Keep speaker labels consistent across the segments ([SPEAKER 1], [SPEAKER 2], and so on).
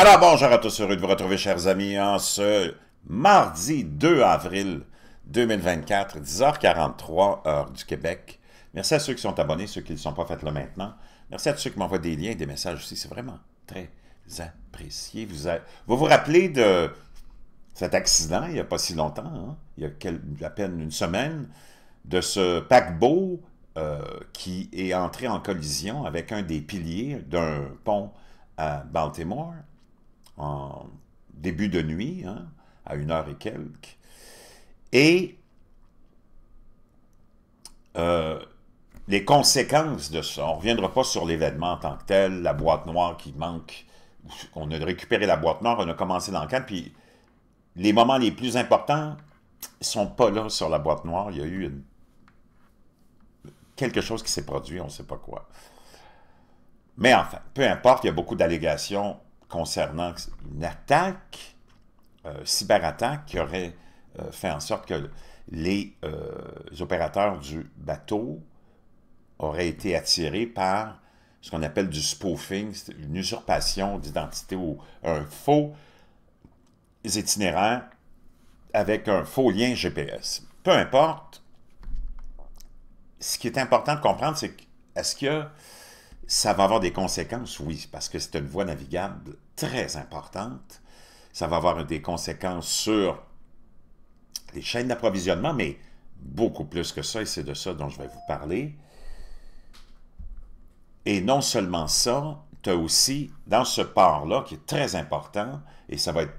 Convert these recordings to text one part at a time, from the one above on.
[SPEAKER 1] Alors bonjour à tous, heureux de vous retrouver chers amis en ce mardi 2 avril 2024, 10h43 heure du Québec. Merci à ceux qui sont abonnés, ceux qui ne sont pas faites là maintenant. Merci à tous ceux qui m'envoient des liens et des messages aussi, c'est vraiment très apprécié. Vous vous, rappelez de cet accident il n'y a pas si longtemps, hein? il y a à peine une semaine, de ce paquebot euh, qui est entré en collision avec un des piliers d'un pont à Baltimore en début de nuit, hein, à une heure et quelques. Et euh, les conséquences de ça, on ne reviendra pas sur l'événement en tant que tel, la boîte noire qui manque, on a récupéré la boîte noire, on a commencé l'enquête, puis les moments les plus importants ne sont pas là sur la boîte noire, il y a eu quelque chose qui s'est produit, on ne sait pas quoi. Mais enfin, peu importe, il y a beaucoup d'allégations concernant une attaque, euh, cyberattaque, qui aurait euh, fait en sorte que les euh, opérateurs du bateau auraient été attirés par ce qu'on appelle du spoofing, une usurpation d'identité ou un faux itinéraire avec un faux lien GPS. Peu importe, ce qui est important de comprendre, c'est est-ce qu'il y ça va avoir des conséquences, oui, parce que c'est une voie navigable très importante. Ça va avoir des conséquences sur les chaînes d'approvisionnement, mais beaucoup plus que ça, et c'est de ça dont je vais vous parler. Et non seulement ça, tu as aussi, dans ce port-là, qui est très important, et ça va être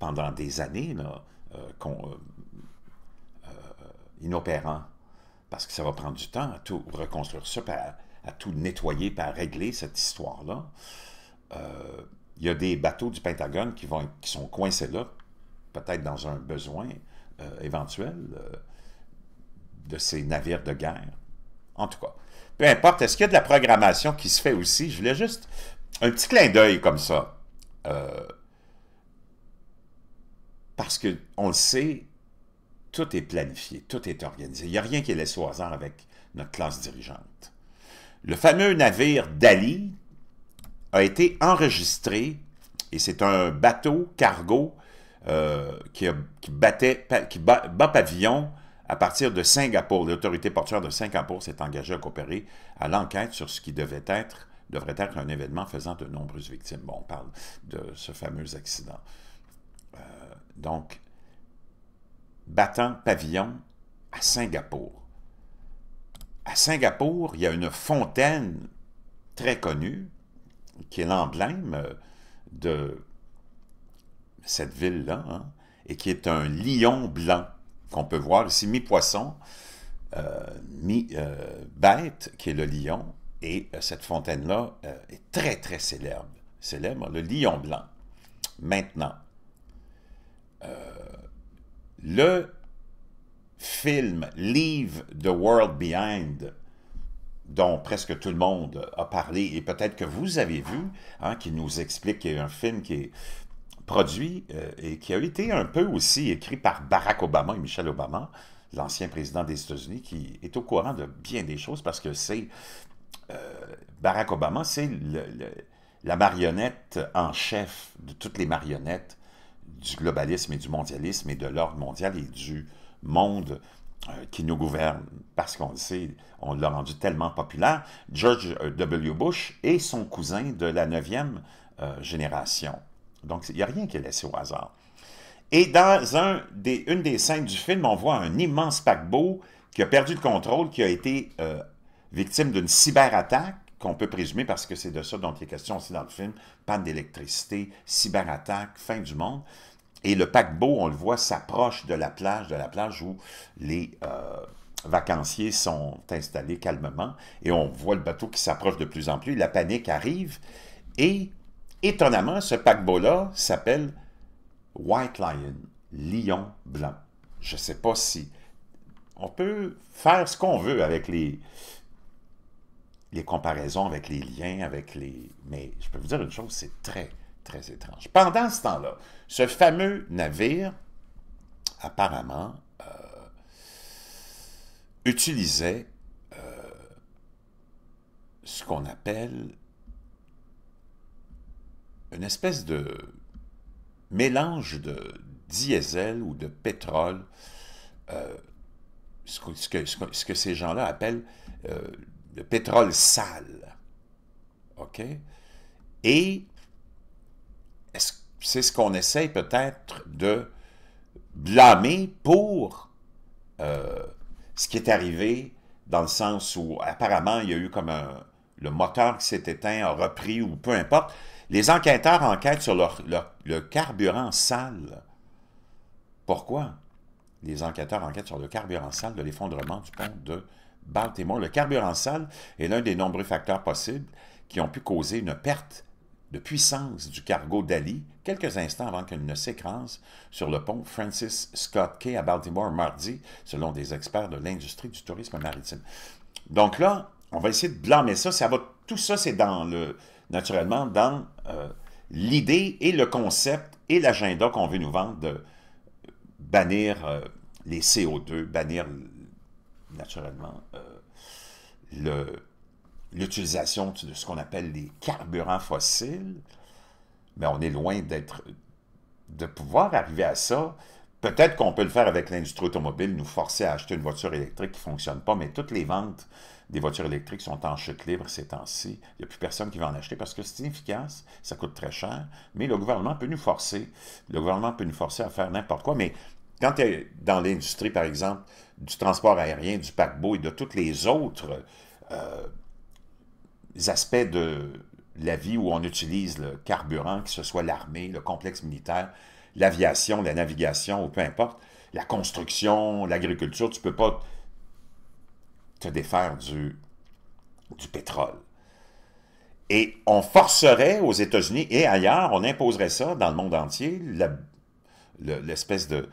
[SPEAKER 1] pendant des années euh, euh, euh, inopérant, parce que ça va prendre du temps à tout reconstruire à tout nettoyer et à régler cette histoire-là. Euh, il y a des bateaux du Pentagone qui, vont, qui sont coincés là, peut-être dans un besoin euh, éventuel euh, de ces navires de guerre. En tout cas, peu importe, est-ce qu'il y a de la programmation qui se fait aussi? Je voulais juste un petit clin d'œil comme ça. parce qu'on le sait, tout est planifié, tout est organisé. Il n'y a rien qui est laissé au hasard avec notre classe dirigeante. Le fameux navire Dali a été enregistré, et c'est un bateau cargo euh, qui, battait, qui bat, pavillon à partir de Singapour. L'autorité portuaire de Singapour s'est engagée à coopérer à l'enquête sur ce qui devait être, devrait être un événement faisant de nombreuses victimes. Bon, on parle de ce fameux accident. Euh, donc, battant pavillon à Singapour à Singapour, il y a une fontaine très connue qui est l'emblème euh, de cette ville-là hein, et qui est un lion blanc qu'on peut voir ici, mi-poisson, euh, mi-bête, euh, qui est le lion. Et cette fontaine-là est très, très célèbre. Célèbre, le lion blanc. Maintenant, le film, "Leave The World Behind, dont presque tout le monde a parlé et peut-être que vous avez vu, hein, qui nous explique qu'il y a un film qui est produit euh, et qui a été un peu aussi écrit par Barack Obama et Michelle Obama, l'ancien président des États-Unis, qui est au courant de bien des choses parce que c'est euh, Barack Obama, c'est la marionnette en chef de toutes les marionnettes du globalisme et du mondialisme et de l'ordre mondial et du monde euh, qui nous gouverne, parce qu'on le sait, on l'a rendu tellement populaire, George euh, W. Bush et son cousin de la neuvième euh, génération. Donc, il n'y a rien qui est laissé au hasard. Et dans un des, une des scènes du film, on voit un immense paquebot qui a perdu le contrôle, qui a été victime d'une cyberattaque, qu'on peut présumer parce que c'est de ça dont il est question aussi dans le film, panne d'électricité, cyberattaque, fin du monde. Et le paquebot, on le voit, s'approche de la plage, de la plage où les euh, vacanciers sont installés calmement. Et on voit le bateau qui s'approche de plus en plus. La panique arrive. Et étonnamment, ce paquebot-là s'appelle White Lion, lion blanc. Je ne sais pas si... On peut faire ce qu'on veut avec les, les comparaisons, avec les liens, avec les... Mais je peux vous dire une chose, c'est très très étrange. Pendant ce temps-là, ce fameux navire, apparemment, euh, utilisait euh, ce qu'on appelle une espèce de mélange de diesel ou de pétrole, euh, ce, que, ce, ces gens-là appellent le pétrole sale. OK? Et c'est ce qu'on essaie peut-être de blâmer pour euh, ce qui est arrivé dans le sens où apparemment il y a eu comme un, le moteur qui s'est éteint, a repris ou peu importe. Les enquêteurs enquêtent sur le carburant sale. Pourquoi? Les enquêteurs enquêtent sur le carburant sale de l'effondrement du pont de Baltimore. Le carburant sale est l'un des nombreux facteurs possibles qui ont pu causer une perte de puissance du cargo d'Ali quelques instants avant qu'elle ne s'écrase sur le pont Francis Scott Key à Baltimore mardi, selon des experts de l'industrie du tourisme maritime. Donc là, on va essayer de blâmer ça. tout ça, c'est dans le, naturellement dans euh, l'idée et le concept et l'agenda qu'on veut nous vendre de bannir euh, les CO2, bannir naturellement euh, le, l'utilisation de ce qu'on appelle les carburants fossiles, mais on est loin d'être de pouvoir arriver à ça. Peut-être qu'on peut le faire avec l'industrie automobile, nous forcer à acheter une voiture électrique qui ne fonctionne pas, mais toutes les ventes des voitures électriques sont en chute libre ces temps-ci. Il n'y a plus personne qui va en acheter parce que c'est inefficace, ça coûte très cher, mais le gouvernement peut nous forcer. Le gouvernement peut nous forcer à faire n'importe quoi, mais quand tu es dans l'industrie, par exemple, du transport aérien, du paquebot et de toutes les autres euh, aspects de la vie où on utilise le carburant, que ce soit l'armée, le complexe militaire, l'aviation, la navigation, ou peu importe, la construction, l'agriculture, tu ne peux pas te défaire du, du pétrole. Et on forcerait aux États-Unis et ailleurs, on imposerait ça dans le monde entier, l'espèce de,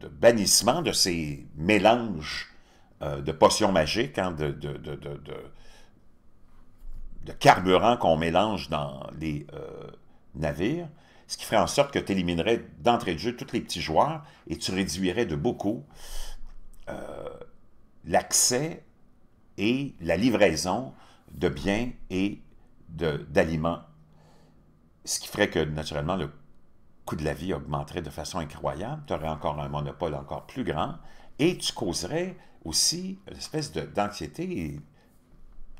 [SPEAKER 1] de, bannissement de ces mélanges euh, de potions magiques, hein, de, de, de carburant qu'on mélange dans les euh, navires, ce qui ferait en sorte que tu éliminerais d'entrée de jeu tous les petits joueurs et tu réduirais de beaucoup euh, l'accès et la livraison de biens et d'aliments. Ce qui ferait que, naturellement, le coût de la vie augmenterait de façon incroyable, tu aurais encore un monopole encore plus grand, et tu causerais aussi une espèce d'anxiété et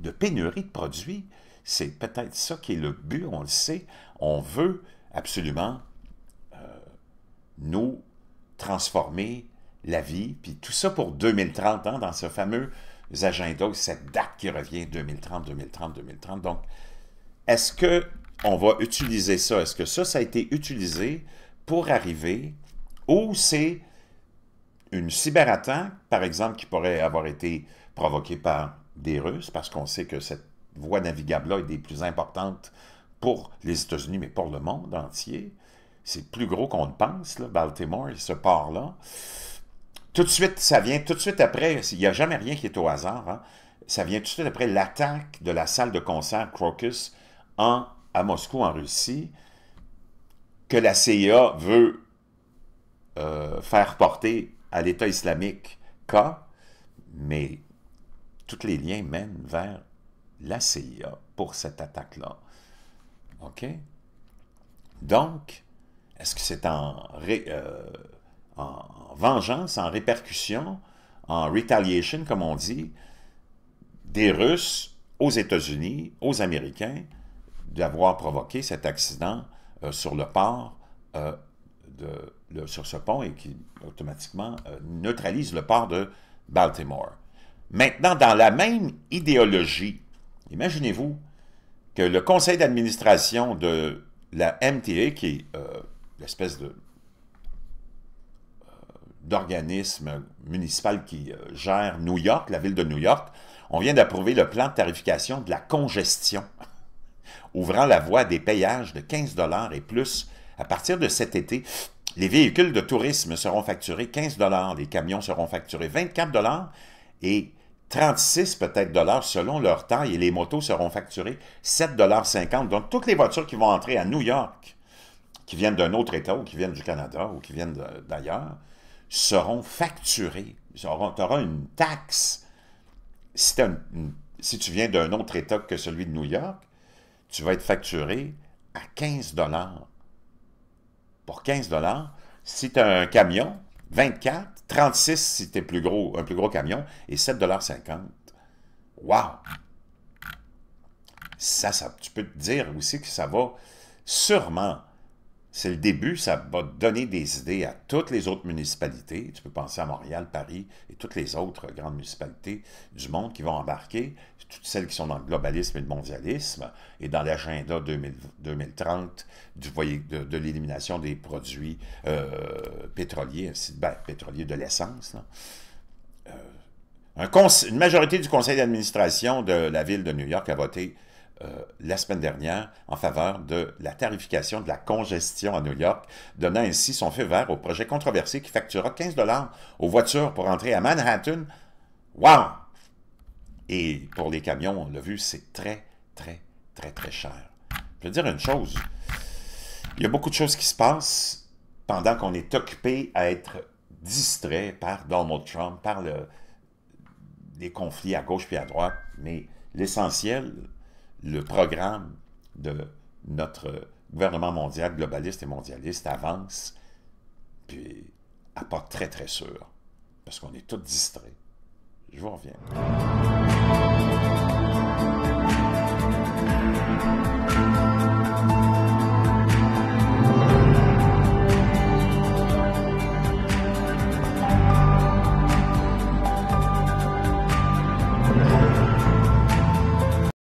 [SPEAKER 1] de pénurie de produits. C'est peut-être ça qui est le but, on le sait. On veut absolument euh, nous transformer la vie, puis tout ça pour 2030, hein, dans ce fameux agenda, cette date qui revient 2030, 2030, 2030. Donc, est-ce que on va utiliser ça? Est-ce que ça, ça a été utilisé pour arriver ou c'est une cyberattaque, par exemple, qui pourrait avoir été provoquée par des Russes, parce qu'on sait que cette voie navigable-là est des plus importantes pour les États-Unis, mais pour le monde entier. C'est plus gros qu'on ne pense, là, Baltimore, ce port-là. Tout de suite, ça vient tout de suite après, il n'y a jamais rien qui est au hasard, hein. ça vient tout de suite après l'attaque de la salle de concert Crocus en, à Moscou, en Russie, que la CIA veut euh, faire porter à l'État islamique K, mais tous les liens mènent vers la CIA pour cette attaque-là. OK? Donc, est-ce que c'est euh, en, en, vengeance, en répercussion, en retaliation, comme on dit, des Russes aux États-Unis, aux Américains, d'avoir provoqué cet accident euh, sur le port, euh, sur ce pont, et qui automatiquement neutralise le port de Baltimore. Maintenant, dans la même idéologie, imaginez-vous que le conseil d'administration de la MTA, qui est euh, l'espèce euh, d'organisme municipal qui euh, gère New York, la ville de New York, on vient d'approuver le plan de tarification de la congestion, ouvrant la voie à des payages de 15 et plus. À partir de cet été, les véhicules de tourisme seront facturés 15 les camions seront facturés 24 et 36 peut-être dollars selon leur taille et les motos seront facturées 7 dollars 50. Donc toutes les voitures qui vont entrer à New York, qui viennent d'un autre État ou qui viennent du Canada ou qui viennent d'ailleurs, seront facturées. Tu auras une taxe. Si, tu viens d'un autre État que celui de New York, tu vas être facturé à 15 dollars. Pour 15 dollars, si tu as un camion, 24, 36 si t'es plus gros, un plus gros camion, et 7,50 Wow! ça, tu peux te dire aussi que ça va sûrement c'est le début, ça va donner des idées à toutes les autres municipalités. Tu peux penser à Montréal, Paris et toutes les autres grandes municipalités du monde qui vont embarquer, toutes celles qui sont dans le globalisme et le mondialisme et dans l'agenda 2030 du, de, de l'élimination des produits euh, pétroliers, ben, pétroliers de l'essence. Euh, une majorité du conseil d'administration de la ville de New York a voté euh, la semaine dernière en faveur de la tarification de la congestion à New York, donnant ainsi son feu vert au projet controversé qui facturera 15 dollars aux voitures pour entrer à Manhattan. Wow! Et pour les camions, on l'a vu, c'est très, très, très, très cher. Je veux dire une chose, il y a beaucoup de choses qui se passent pendant qu'on est occupé à être distrait par Donald Trump, par le, les conflits à gauche puis à droite, mais l'essentiel, le programme de notre gouvernement mondial, globaliste et mondialiste, avance, puis à pas très très sûr, parce qu'on est tous distraits. Je vous reviens.